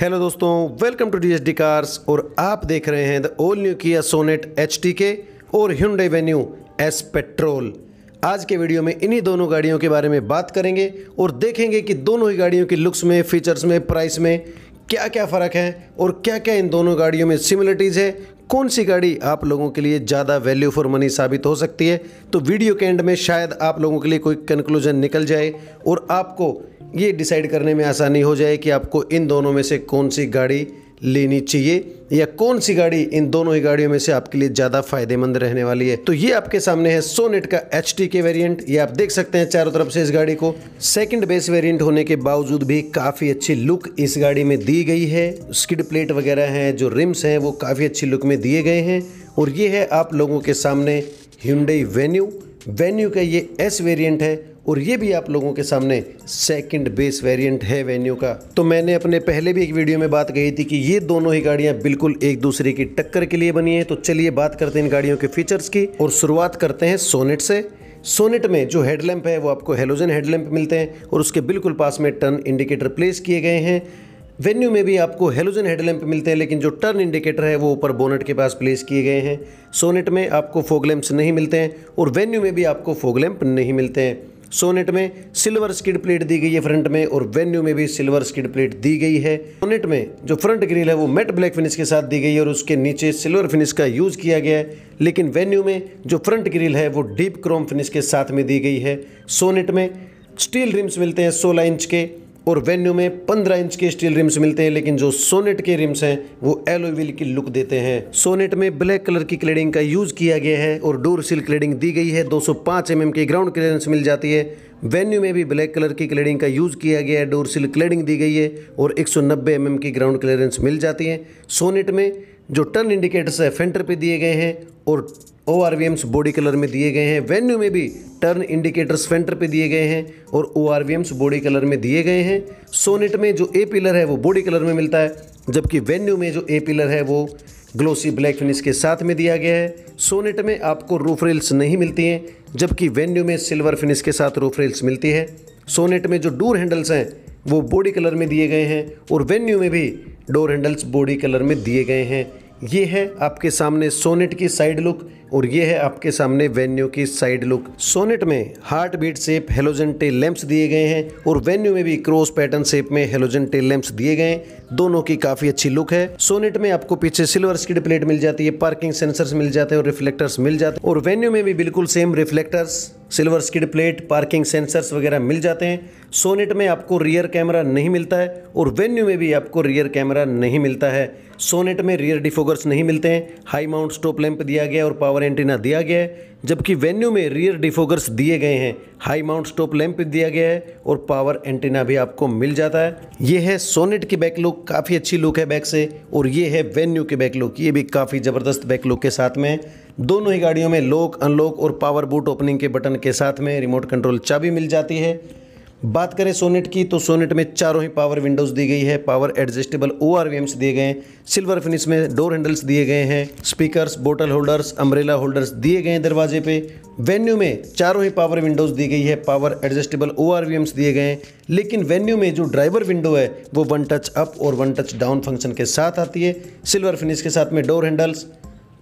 hello दोस्तों welcome to D S D cars और आप देख रहे हैं द ओल न्यू किया सोनेट एच टी के और ह्यूडई वेन्यू एस पेट्रोल आज के वीडियो में इन्हीं दोनों गाड़ियों के बारे में बात करेंगे और देखेंगे कि दोनों ही गाड़ियों के लुक्स में फीचर्स में प्राइस में क्या क्या फ़र्क है और क्या क्या इन दोनों गाड़ियों में सिमिलरिटीज़ है कौन सी गाड़ी आप लोगों के लिए ज़्यादा वैल्यू फॉर मनी साबित हो सकती है तो वीडियो के एंड में शायद आप लोगों के लिए कोई कंक्लूजन निकल जाए और आपको ये डिसाइड करने में आसानी हो जाए कि आपको इन दोनों में से कौन सी गाड़ी लेनी चाहिए या कौन सी गाड़ी इन दोनों ही गाड़ियों में से आपके लिए ज़्यादा फायदेमंद रहने वाली है तो ये आपके सामने है सोनेट का एच टी के वेरियंट ये आप देख सकते हैं चारों तरफ से इस गाड़ी को सेकंड बेस वेरिएंट होने के बावजूद भी काफ़ी अच्छी लुक इस गाड़ी में दी गई है स्किड प्लेट वगैरह हैं जो रिम्स हैं वो काफ़ी अच्छी लुक में दिए गए हैं और ये है आप लोगों के सामने हिंडई वेन्यू वेन्यू का ये एस वेरियंट है और ये भी आप लोगों के सामने सेकंड बेस वेरिएंट है वेन्यू का तो मैंने अपने पहले भी एक वीडियो में बात कही थी कि ये दोनों ही गाड़ियां बिल्कुल एक दूसरे की टक्कर के लिए बनी है तो चलिए बात करते हैं इन गाड़ियों के फीचर्स की और शुरुआत करते हैं सोनेट से सोनेट में जो हेडलैम्प है वो आपको हेलोजन हेडलैम्प मिलते हैं और उसके बिल्कुल पास में टर्न इंडिकेटर प्लेस किए गए हैं वेन्यू में भी आपको हेलोजन हेडलैम्प मिलते हैं लेकिन जो टर्न इंडिकेटर है वो ऊपर बोनट के पास प्लेस किए गए हैं सोनेट में आपको फोगलैम्प्स नहीं मिलते हैं और वेन्यू में भी आपको फोगलैम्प नहीं मिलते हैं सोनेट में सिल्वर स्किड प्लेट दी गई है फ्रंट में और वेन्यू में भी सिल्वर स्किड प्लेट दी गई है सोनेट में जो फ्रंट ग्रिल है वो मेट ब्लैक फिनिश के साथ दी गई है और उसके नीचे सिल्वर फिनिश का यूज़ किया गया है लेकिन वेन्यू में जो फ्रंट ग्रिल है वो डीप क्रोम फिनिश के साथ में दी गई है सोनेट में स्टील रिम्स मिलते हैं सोलह इंच के और वेन्यू में 15 इंच के स्टील रिम्स मिलते हैं लेकिन जो सोनेट के रिम्स हैं वो एलोविल की लुक देते हैं सोनेट में ब्लैक कलर की क्लेडिंग का यूज किया गया है और डोर सील क्लेडिंग दी गई है 205 सौ mm की ग्राउंड क्लियरेंस मिल जाती है वेन्यू में भी ब्लैक कलर की क्लेडिंग का यूज़ किया गया है डोर सिल क्लेडिंग दी गई है और एक सौ mm की ग्राउंड क्लियरेंस मिल जाती है सोनेट में जो टर्न इंडिकेटर्स है फेंटर पे दिए गए हैं और O R V Ms body colour में दिए गए हैं वेन्यू में भी टर्न इंडिकेटर्स फेंटर पे दिए गए हैं और O R V Ms body colour में दिए गए हैं सोनेट में जो ए पिलर है वो बॉडी कलर में मिलता है जबकि वेन्यू में जो ए पिलर है वो ग्लोसी ब्लैक फिनिश के साथ में दिया गया है सोनेट में आपको रूफ रेल्स नहीं मिलती हैं जबकि वेन्यू में सिल्वर फिनिश के साथ रूफ रेल्स मिलती है सोनेट में जो डोर हैंडल्स हैं वो बॉडी कलर में दिए गए हैं और वेन्यू में भी डोर हैंडल्स बॉडी कलर में दिए गए हैं ये है आपके सामने सोनेट की साइड लुक और ये है आपके सामने वेन्यू की साइड लुक सोनेट में heart beat shape halogen tail lamps दिए गए हैं और वेन्यू में भी क्रॉस पैटर्न शेप में हेलोजन टेल लैंप्स दिए गए हैं दोनों की काफी अच्छी लुक है सोनेट में आपको पीछे सिल्वर स्किड प्लेट मिल जाती है पार्किंग सेंसर मिल जाते हैं और रिफ्लेक्टर्स मिल जाते हैं और वेन्यू में भी बिल्कुल same reflectors silver skid plate parking sensors वगैरह मिल जाते हैं सोनेट में आपको रियर कैमरा नहीं मिलता है और वेन्यू में भी आपको रियर कैमरा नहीं मिलता है सोनेट में रियर डिफोगर्स नहीं मिलते हैं हाई माउंट स्टॉप लैंप दिया गया और पावर पावर एंटीना दिया गया है जबकि वेन्यू में रियर डिफोगर्स दिए गए हैं हाई माउंट स्टॉप लैंप दिया गया है और पावर एंटीना भी आपको मिल जाता है ये है सोनेट की बैक लुक काफ़ी अच्छी लुक है बैक से और ये है वेन्यू की बैक लुक ये भी काफ़ी ज़बरदस्त बैक लुक के साथ में दोनों ही गाड़ियों में लॉक अनलॉक और पावर बूट ओपनिंग के बटन के साथ में रिमोट कंट्रोल चाबी मिल जाती है बात करें सोनेट की तो सोनेट में चारों ही पावर विंडोज़ दी गई है पावर एडजस्टेबल ओ आर दिए गए हैं सिल्वर फिनिश में डोर हैंडल्स दिए गए हैं speakers bottle holders umbrella holders दिए गए हैं दरवाजे पे वेन्यू में चारों ही पावर विंडोज़ दी गई है पावर एडजस्टेबल ओ आर दिए गए हैं लेकिन वेन्यू में जो ड्राइवर विंडो है वो वन टच अप और वन टच डाउन फंक्शन के साथ आती है सिल्वर फिनिश के साथ में door handles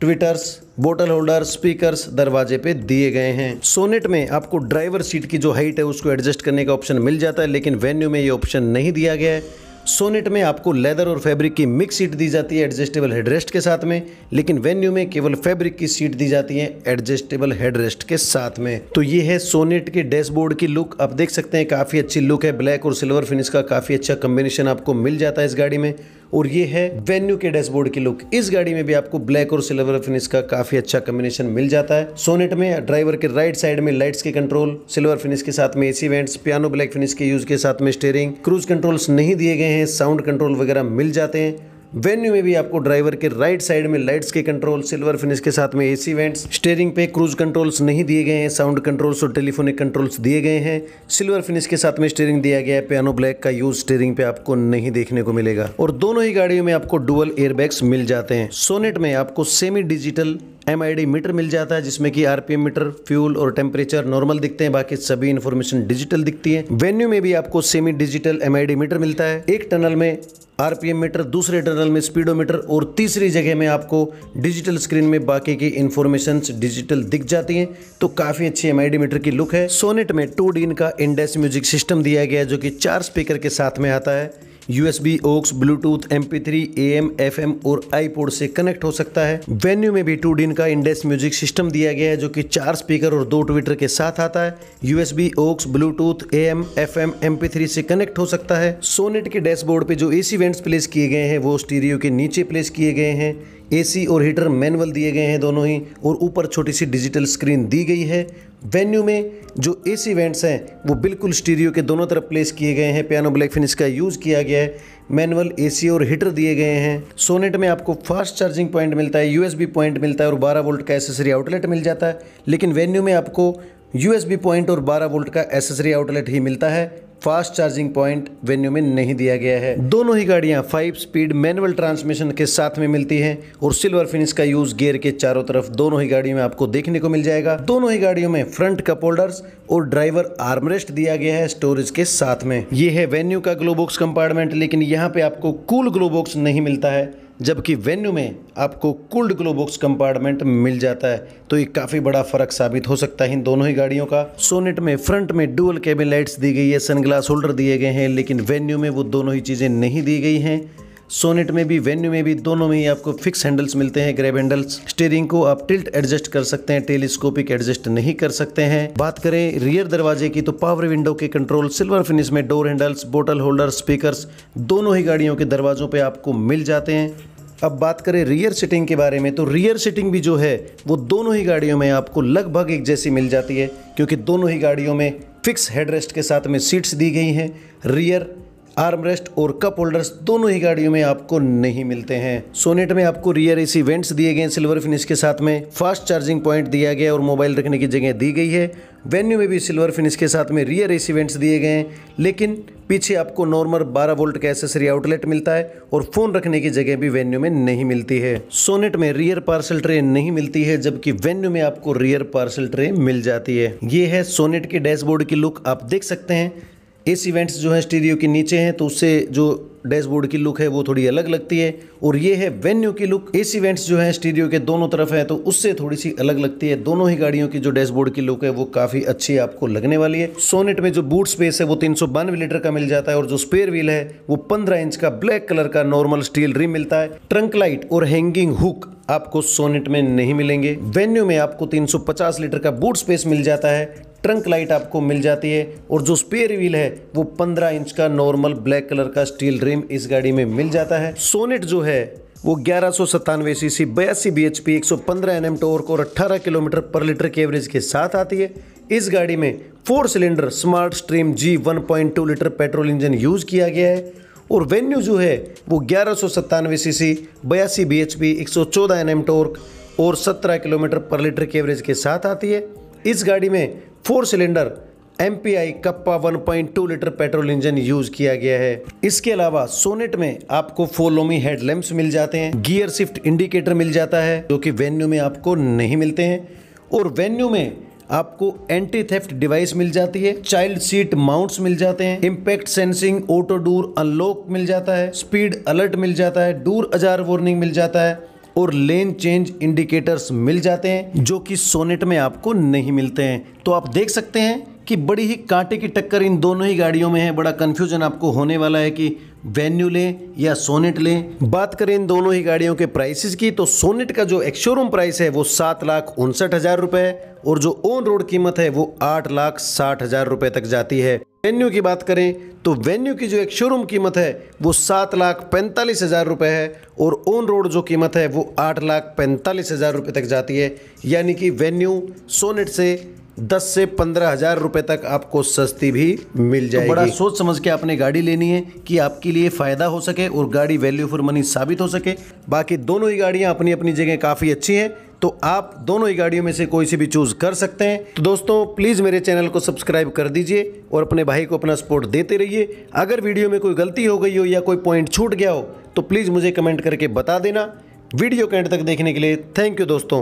tweeters bottle holder speakers दरवाजे पे दिए गए हैं सोनेट में आपको ड्राइवर सीट की जो हाइट है उसको एडजस्ट करने का ऑप्शन मिल जाता है लेकिन वेन्यू में ये ऑप्शन नहीं दिया गया है सोनेट में आपको लेदर और फैब्रिक की मिक्स सीट दी जाती है एडजस्टेबल हेडरेस्ट के साथ में लेकिन वेन्यू में केवल फैब्रिक की सीट दी जाती है एडजस्टेबल हेडरेस्ट के साथ में तो ये है सोनेट के डैशबोर्ड की लुक आप देख सकते हैं काफ़ी अच्छी लुक है ब्लैक और सिल्वर फिनिश का काफ़ी अच्छा कॉम्बिनेशन आपको मिल जाता है इस गाड़ी में और ये है वेन्यू के डैशबोर्ड की लुक इस गाड़ी में भी आपको ब्लैक और सिल्वर फिनिश का काफी अच्छा कम्बिनेशन मिल जाता है सोनेट में ड्राइवर के राइट साइड में लाइट्स के कंट्रोल सिल्वर फिनिश के साथ में AC vents piano black finish के यूज के साथ में स्टेयरिंग क्रूज कंट्रोल्स नहीं दिए गए हैं साउंड कंट्रोल वगैरह मिल जाते हैं वेन्यू में भी आपको ड्राइवर के राइट साइड में लाइट्स के कंट्रोल सिल्वर फिनिश के साथ में एसी वेंट्स स्टेयरिंग पे क्रूज कंट्रोल्स नहीं दिए गए हैं साउंड कंट्रोल्स और टेलीफोनिक कंट्रोल्स दिए गए हैं सिल्वर फिनिश के साथ में स्टेयरिंग दिया गया है पियानो ब्लैक का यूज स्टेयरिंग पे आपको नहीं देखने को मिलेगा और दोनों ही गाड़ियों में आपको डुअल एयरबैग्स मिल जाते हैं सोनेट में आपको सेमी डिजिटल एम मीटर मिल जाता है जिसमें कि आरपीएम मीटर फ्यूल और टेम्परेचर नॉर्मल दिखते हैं बाकी सभी इन्फॉर्मेशन डिजिटल दिखती है वेन्यू में भी आपको सेमी डिजिटल एम मीटर मिलता है एक टनल में आरपीएम मीटर दूसरे टनल में स्पीडोमीटर और तीसरी जगह में आपको डिजिटल स्क्रीन में बाकी की इन्फॉर्मेशन डिजिटल दिख जाती हैं तो काफ़ी अच्छी एम मीटर की लुक है सोनेट में टू डीन का इंडेस म्यूजिक सिस्टम दिया गया है जो कि चार स्पीकर के साथ में आता है USB aux Bluetooth M P three A M F M और आईपोड से कनेक्ट हो सकता है वेन्यू में भी टू डिन का इंडेक्स म्यूजिक सिस्टम दिया गया है जो कि चार स्पीकर और दो ट्विटर के साथ आता है USB aux Bluetooth A M F M M P three से कनेक्ट हो सकता है सोनेट के डैशबोर्ड पे जो एसी वेंट्स प्लेस किए गए हैं वो स्टीरियो के नीचे प्लेस किए गए हैं एसी और हीटर मैनुअल दिए गए हैं दोनों ही और ऊपर छोटी सी डिजिटल स्क्रीन दी गई है वेन्यू में जो सी वेंट्स हैं वो बिल्कुल स्टीरियो के दोनों तरफ प्लेस किए गए हैं पियानो ब्लैक फिनिश का यूज़ किया गया है मैनुअल एसी और हीटर दिए गए हैं सोनेट में आपको फास्ट चार्जिंग पॉइंट मिलता है यूएसबी पॉइंट मिलता है और 12 वोल्ट का एसेसरी आउटलेट मिल जाता है लेकिन वेन्यू में आपको यूएसबी पॉइंट और 12 वोल्ट का एसेसरी आउटलेट ही मिलता है फास्ट चार्जिंग पॉइंट वेन्यू में नहीं दिया गया है दोनों ही गाड़ियां फाइव स्पीड मैनुअल ट्रांसमिशन के साथ में मिलती हैं और सिल्वर फिनिश का यूज गियर के चारों तरफ दोनों ही गाड़ियों में आपको देखने को मिल जाएगा दोनों ही गाड़ियों में फ्रंट कप होल्डर्स और ड्राइवर आर्मरेस्ट दिया गया है स्टोरेज के साथ में ये है वेन्यू का ग्लोबॉक्स कंपार्टमेंट लेकिन यहाँ पे आपको कूल ग्लोबॉक्स नहीं मिलता है जबकि वेन्यू में आपको कूल्ड ग्लो बॉक्स कंपार्टमेंट मिल जाता है तो ये काफ़ी बड़ा फ़र्क साबित हो सकता है इन दोनों ही गाड़ियों का सोनेट में फ्रंट में डुअल केबिन लाइट्स दी गई है सनग्लास होल्डर दिए गए हैं लेकिन वेन्यू में वो दोनों ही चीज़ें नहीं दी गई हैं सोनेट में भी वेन्यू में भी दोनों में ही आपको फिक्स हैंडल्स मिलते हैं ग्रेब हैंडल्स स्टेयरिंग को आप टिल्ट एडजस्ट कर सकते हैं टेलीस्कोपिक एडजस्ट नहीं कर सकते हैं बात करें रियर दरवाजे की तो पावर विंडो के कंट्रोल सिल्वर फिनिश में door handles bottle holder speaker दोनों ही गाड़ियों के दरवाजों पर आपको मिल जाते हैं अब बात करें रियर सीटिंग के बारे में तो रियर सीटिंग भी जो है वो दोनों ही गाड़ियों में आपको लगभग एक जैसी मिल जाती है क्योंकि दोनों ही गाड़ियों में फिक्स हेडरेस्ट के साथ में सीट्स दी गई हैं रियर आर्मरेस्ट और कप होल्डर्स दोनों ही गाड़ियों में आपको नहीं मिलते हैं सोनेट में आपको रियर एसी वेंट्स दिए गए सिल्वर फिनिश के साथ में फास्ट चार्जिंग पॉइंट दिया गया और मोबाइल रखने की जगह दी गई है वेन्यू में भी सिल्वर फिनिश के साथ में रियर एसी वेंट्स दिए गए हैं लेकिन पीछे आपको नॉर्मल 12 वोल्ट का एसेसरी आउटलेट मिलता है और फोन रखने की जगह भी वेन्यू में नहीं मिलती है सोनेट में रियर पार्सल ट्रे नहीं मिलती है जबकि वेन्यू में आपको रियर पार्सल ट्रे मिल जाती है ये है सोनेट के डैशबोर्ड की लुक आप देख सकते हैं एस इवेंट्स जो है स्टीरियो के नीचे हैं तो उससे जो डैशबोर्ड की लुक है वो थोड़ी अलग लगती है और ये है वेन्यू की लुक एस इवेंट्स जो है स्टीरियो के दोनों तरफ है तो उससे थोड़ी सी अलग लगती है दोनों ही गाड़ियों की जो डैशबोर्ड की लुक है वो काफ़ी अच्छी आपको लगने वाली है सोनेट में जो बूट स्पेस है वो तीन सौ लीटर का मिल जाता है और जो स्पेयर व्हील है वो पंद्रह इंच का ब्लैक कलर का नॉर्मल स्टील रिम मिलता है ट्रंक लाइट और हैंगिंग हुक आपको सोनेट में नहीं मिलेंगे वेन्यू में आपको 350 लीटर का बूट स्पेस मिल जाता है ट्रंक लाइट आपको मिल जाती है और जो स्पेयर व्हील है वो 15 इंच का नॉर्मल ब्लैक कलर का स्टील रिम इस गाड़ी में मिल जाता है सोनेट जो है वो ग्यारह सौ सत्तानवे सी सी बयासी बी एच पी एक सौ पंद्रह एन एम और अट्ठारह किलोमीटर पर लीटर के एवरेज के साथ आती है इस गाड़ी में four cylinder smart stream G one point two litre petrol engine use किया गया है और वेन्यू जो है वो ग्यारह सौ सत्तानवे सी सी बयासी बी एच पी एक सौ चौदह एन एम टोर्क और सत्रह किलोमीटर पर लीटर के एवरेज के साथ आती है इस गाड़ी में four cylinder M P I kappa two litre petrol engine use किया गया है इसके अलावा सोनेट में आपको फोलोमी हेडलैम्प मिल जाते हैं गियर शिफ्ट इंडिकेटर मिल जाता है जो कि वेन्यू में आपको नहीं मिलते हैं और वेन्यू में आपको एंटी थेफ्ट डिवाइस मिल जाती है चाइल्ड सीट माउंट्स मिल जाते हैं impact sensing auto door unlock मिल जाता है स्पीड अलर्ट मिल जाता है डूर अजार वार्निंग मिल जाता है और लेन चेंज इंडिकेटर्स मिल जाते हैं जो कि सोनेट में आपको नहीं मिलते हैं तो आप देख सकते हैं कि बड़ी ही कांटे की टक्कर इन दोनों ही गाड़ियों में है बड़ा कंफ्यूजन आपको होने वाला है कि वेन्यू लें या सोनेट लें बात करें इन दोनों ही गाड़ियों के प्राइसेस की तो सोनेट का जो एक्शोरूम प्राइस है वो सात लाख उनसठ हज़ार रुपए है और जो ऑन रोड कीमत है वो आठ लाख साठ हज़ार रुपए तक जाती है वेन्यू की बात करें तो वेन्यू की जो एक शोरूम कीमत है वो सात लाख पैंतालीस हज़ार रुपए है और ऑन रोड जो कीमत है वो आठ लाख पैंतालीस हज़ार रुपए तक जाती है यानी कि वेन्यू सोनेट से दस से पंद्रह हजार रुपये तक आपको सस्ती भी मिल जाएगी तो बड़ा सोच समझ के आपने गाड़ी लेनी है कि आपके लिए फ़ायदा हो सके और गाड़ी वैल्यू फॉर मनी साबित हो सके बाकी दोनों ही गाड़ियां अपनी अपनी जगह काफ़ी अच्छी हैं तो आप दोनों ही गाड़ियों में से कोई सी भी चूज़ कर सकते हैं तो दोस्तों प्लीज़ मेरे चैनल को सब्सक्राइब कर दीजिए और अपने भाई को अपना सपोर्ट देते रहिए अगर वीडियो में कोई गलती हो गई हो या कोई पॉइंट छूट गया हो तो प्लीज़ मुझे कमेंट करके बता देना वीडियो के एंड तक देखने के लिए थैंक यू दोस्तों